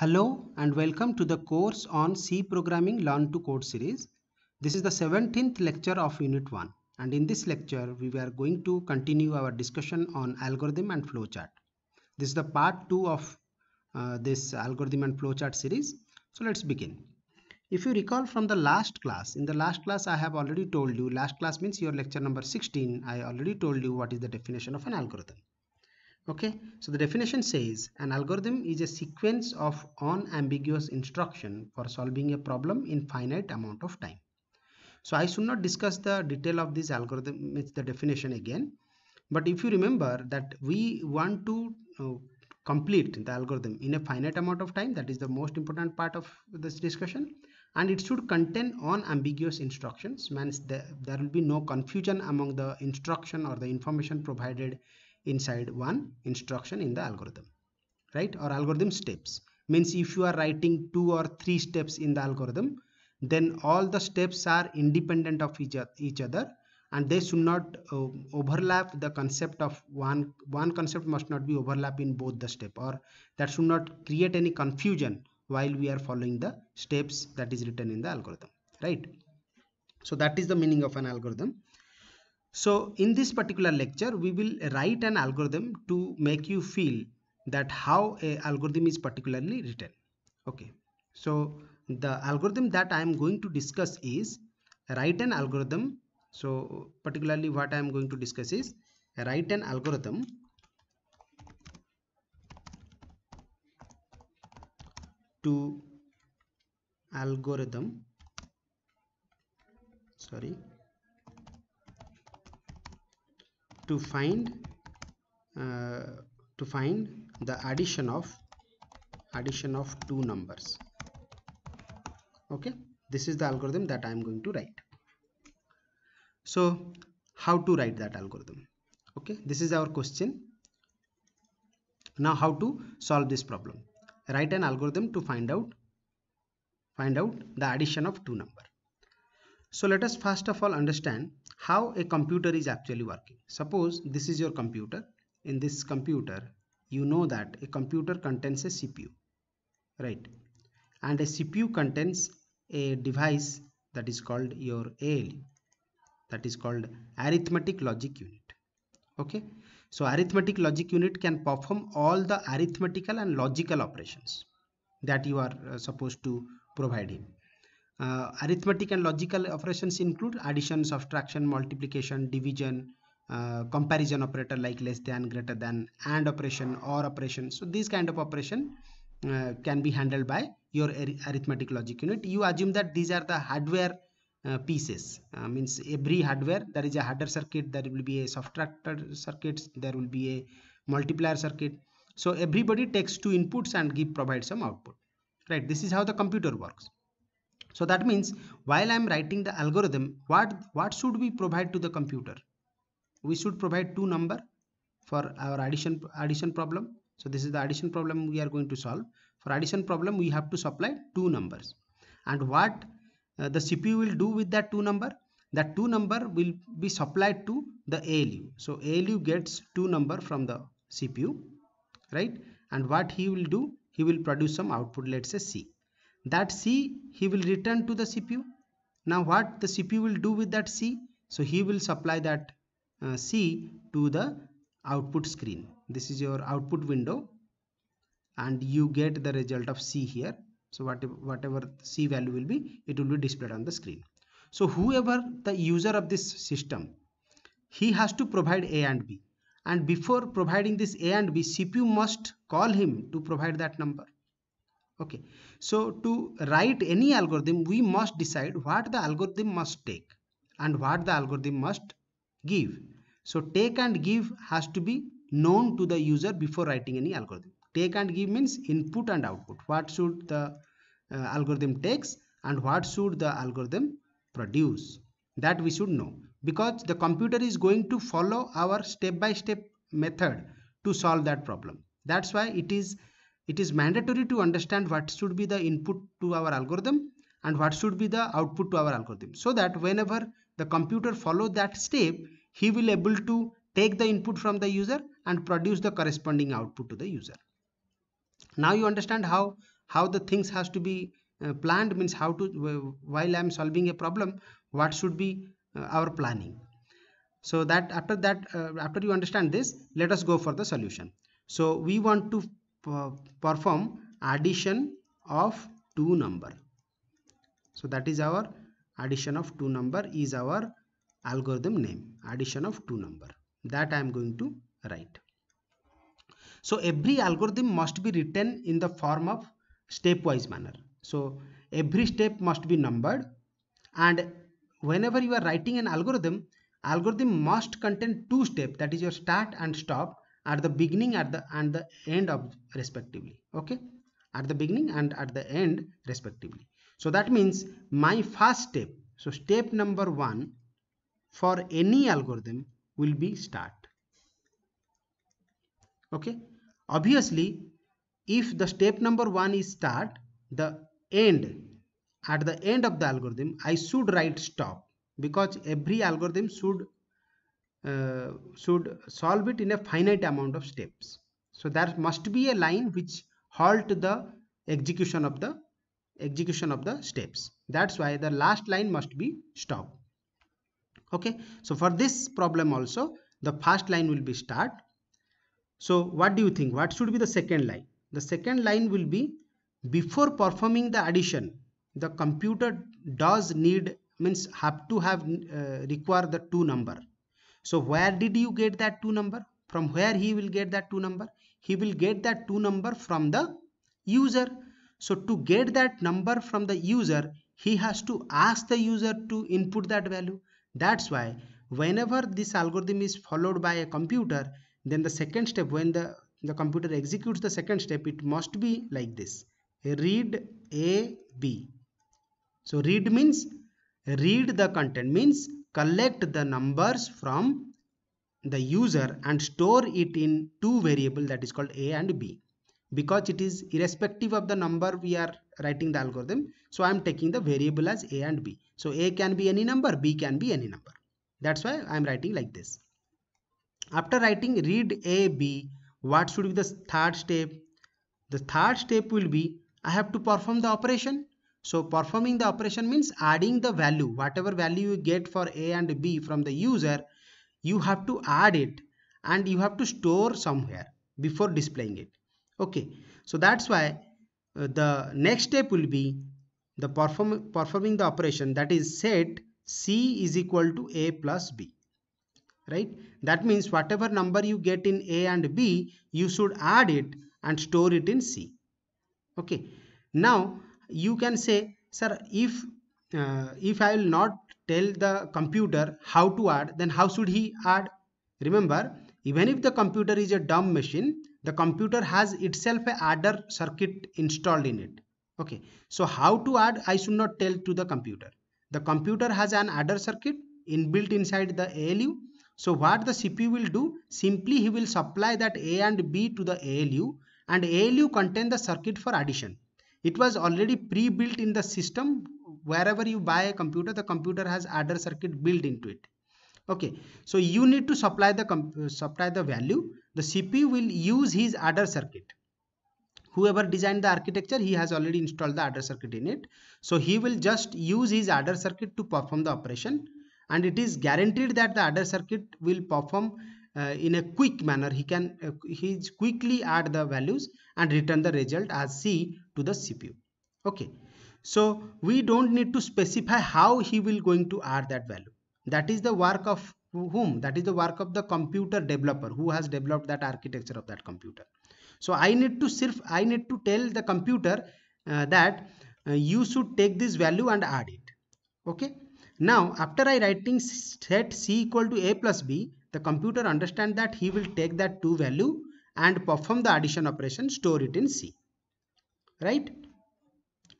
Hello and welcome to the course on C programming learn to code series. This is the 17th lecture of unit 1 and in this lecture we were going to continue our discussion on algorithm and flowchart. This is the part 2 of uh, this algorithm and flowchart series. So let's begin. If you recall from the last class, in the last class I have already told you, last class means your lecture number 16, I already told you what is the definition of an algorithm okay so the definition says an algorithm is a sequence of unambiguous instruction for solving a problem in finite amount of time so i should not discuss the detail of this algorithm with the definition again but if you remember that we want to uh, complete the algorithm in a finite amount of time that is the most important part of this discussion and it should contain unambiguous instructions means the, there will be no confusion among the instruction or the information provided inside one instruction in the algorithm right or algorithm steps means if you are writing two or three steps in the algorithm then all the steps are independent of each other and they should not uh, overlap the concept of one one concept must not be overlap in both the step or that should not create any confusion while we are following the steps that is written in the algorithm right so that is the meaning of an algorithm so in this particular lecture, we will write an algorithm to make you feel that how a algorithm is particularly written. Okay. So the algorithm that I am going to discuss is write an algorithm. So particularly what I am going to discuss is write an algorithm to algorithm sorry to find uh, to find the addition of addition of two numbers okay this is the algorithm that i am going to write so how to write that algorithm okay this is our question now how to solve this problem write an algorithm to find out find out the addition of two number so let us first of all understand how a computer is actually working. Suppose this is your computer. In this computer, you know that a computer contains a CPU, right? And a CPU contains a device that is called your ALU, that is called arithmetic logic unit. Okay, so arithmetic logic unit can perform all the arithmetical and logical operations that you are uh, supposed to provide him uh, arithmetic and logical operations include addition, subtraction, multiplication, division, uh, comparison operator like less than, greater than, and operation or operation. So these kind of operation uh, can be handled by your arithmetic logic unit. You assume that these are the hardware uh, pieces. Uh, means every hardware there is a harder circuit, there will be a subtractor circuit, there will be a multiplier circuit. So everybody takes two inputs and give provide some output. Right. This is how the computer works so that means while I'm writing the algorithm, what, what should we provide to the computer? We should provide two number for our addition, addition problem. So this is the addition problem we are going to solve. For addition problem, we have to supply two numbers. And what uh, the CPU will do with that two number? That two number will be supplied to the ALU. So ALU gets two number from the CPU, right? And what he will do? He will produce some output, let's say C that C he will return to the CPU now what the CPU will do with that C so he will supply that uh, C to the output screen this is your output window and you get the result of C here so whatever, whatever C value will be it will be displayed on the screen so whoever the user of this system he has to provide A and B and before providing this A and B CPU must call him to provide that number okay so to write any algorithm we must decide what the algorithm must take and what the algorithm must give so take and give has to be known to the user before writing any algorithm take and give means input and output what should the uh, algorithm takes and what should the algorithm produce that we should know because the computer is going to follow our step by step method to solve that problem that's why it is it is mandatory to understand what should be the input to our algorithm and what should be the output to our algorithm so that whenever the computer follow that step he will able to take the input from the user and produce the corresponding output to the user now you understand how how the things has to be uh, planned means how to uh, while i am solving a problem what should be uh, our planning so that after that uh, after you understand this let us go for the solution so we want to perform addition of two number so that is our addition of two number is our algorithm name addition of two number that i am going to write so every algorithm must be written in the form of stepwise manner so every step must be numbered and whenever you are writing an algorithm algorithm must contain two step that is your start and stop at the beginning at the and the end of respectively okay at the beginning and at the end respectively so that means my first step so step number one for any algorithm will be start okay obviously if the step number one is start the end at the end of the algorithm i should write stop because every algorithm should uh, should solve it in a finite amount of steps. So there must be a line which halt the execution of the execution of the steps. That's why the last line must be stopped. Okay. So for this problem also, the first line will be start. So what do you think? What should be the second line? The second line will be before performing the addition, the computer does need means have to have uh, require the two number so where did you get that 2 number? From where he will get that 2 number? He will get that 2 number from the user. So to get that number from the user, he has to ask the user to input that value. That's why whenever this algorithm is followed by a computer, then the second step when the, the computer executes the second step, it must be like this. Read A, B. So read means read the content means collect the numbers from the user and store it in two variable that is called a and b because it is irrespective of the number we are writing the algorithm so i am taking the variable as a and b so a can be any number b can be any number that's why i am writing like this after writing read a b what should be the third step the third step will be i have to perform the operation so performing the operation means adding the value. Whatever value you get for A and B from the user, you have to add it and you have to store somewhere before displaying it. Okay. So that's why uh, the next step will be the perform performing the operation that is set C is equal to A plus B. Right. That means whatever number you get in A and B, you should add it and store it in C. Okay. Now you can say sir if uh, if i will not tell the computer how to add then how should he add remember even if the computer is a dumb machine the computer has itself a adder circuit installed in it okay so how to add i should not tell to the computer the computer has an adder circuit inbuilt inside the ALU so what the CPU will do simply he will supply that A and B to the ALU and ALU contain the circuit for addition it was already pre-built in the system wherever you buy a computer the computer has adder circuit built into it okay so you need to supply the uh, supply the value the cpu will use his adder circuit whoever designed the architecture he has already installed the adder circuit in it so he will just use his adder circuit to perform the operation and it is guaranteed that the adder circuit will perform uh, in a quick manner he can uh, he quickly add the values and return the result as c to the cpu okay so we don't need to specify how he will going to add that value that is the work of whom that is the work of the computer developer who has developed that architecture of that computer so i need to self i need to tell the computer uh, that uh, you should take this value and add it okay now after i writing set c equal to a plus b the computer understand that he will take that two value and perform the addition operation store it in C right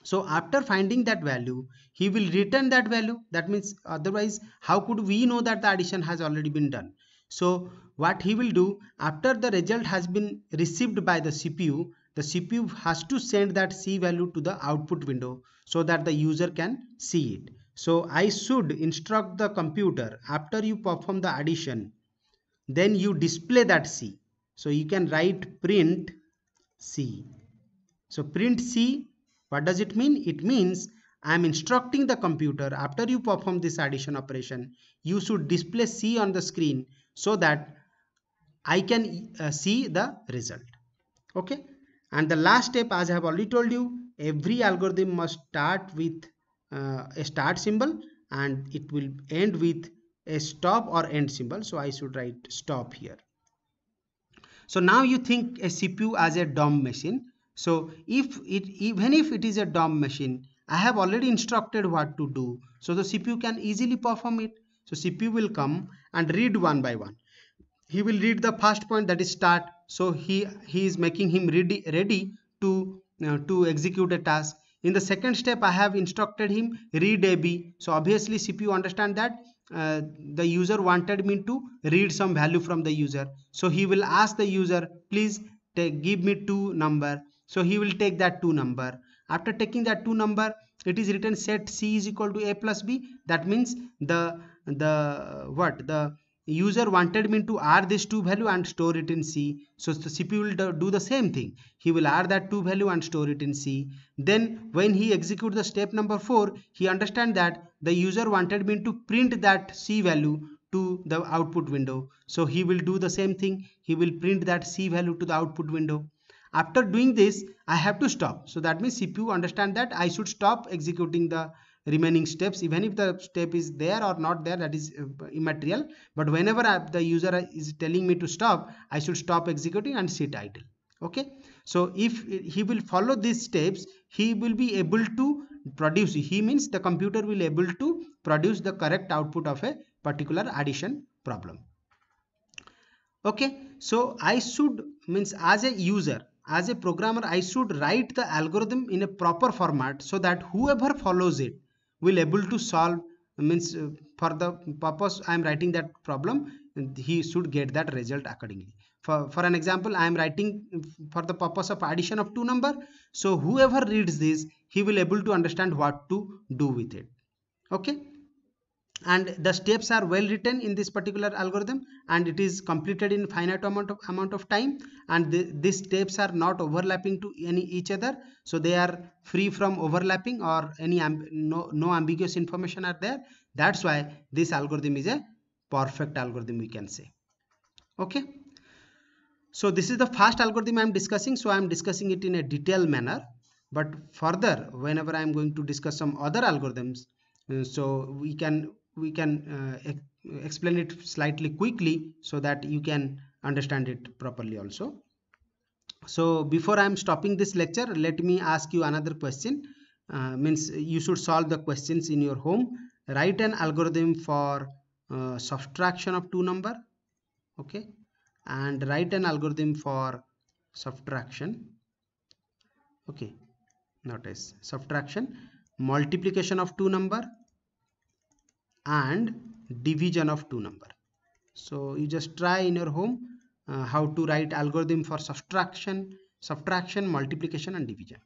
so after finding that value he will return that value that means otherwise how could we know that the addition has already been done so what he will do after the result has been received by the CPU the CPU has to send that C value to the output window so that the user can see it so I should instruct the computer after you perform the addition then you display that C. So you can write print C. So print C, what does it mean? It means I am instructing the computer after you perform this addition operation, you should display C on the screen so that I can uh, see the result. Okay. And the last step, as I have already told you, every algorithm must start with uh, a start symbol and it will end with a stop or end symbol so i should write stop here so now you think a cpu as a dom machine so if it even if it is a dom machine i have already instructed what to do so the cpu can easily perform it so cpu will come and read one by one he will read the first point that is start so he he is making him ready ready to uh, to execute a task in the second step i have instructed him read ab so obviously cpu understand that uh, the user wanted me to read some value from the user so he will ask the user please take, give me two number so he will take that two number after taking that two number it is written set c is equal to a plus b that means the the what the user wanted me to add this two value and store it in c so the cpu will do the same thing he will add that two value and store it in c then when he execute the step number 4 he understand that the user wanted me to print that C value to the output window. So he will do the same thing. He will print that C value to the output window. After doing this, I have to stop. So that means CPU understand that I should stop executing the remaining steps even if the step is there or not there that is uh, immaterial but whenever I, uh, the user is telling me to stop i should stop executing and sit idle okay so if he will follow these steps he will be able to produce he means the computer will able to produce the correct output of a particular addition problem okay so i should means as a user as a programmer i should write the algorithm in a proper format so that whoever follows it will able to solve means uh, for the purpose i am writing that problem he should get that result accordingly for, for an example i am writing for the purpose of addition of two number so whoever reads this he will able to understand what to do with it okay and the steps are well written in this particular algorithm and it is completed in finite amount of amount of time and the, these steps are not overlapping to any each other so they are free from overlapping or any no, no ambiguous information are there that's why this algorithm is a perfect algorithm we can say okay so this is the first algorithm I am discussing. So I am discussing it in a detailed manner. But further, whenever I am going to discuss some other algorithms, uh, so we can we can uh, explain it slightly quickly so that you can understand it properly also. So before I am stopping this lecture, let me ask you another question. Uh, means you should solve the questions in your home. Write an algorithm for uh, subtraction of two number. Okay and write an algorithm for subtraction okay notice subtraction multiplication of two number and division of two number so you just try in your home uh, how to write algorithm for subtraction subtraction multiplication and division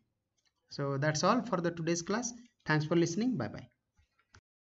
so that's all for the today's class thanks for listening bye bye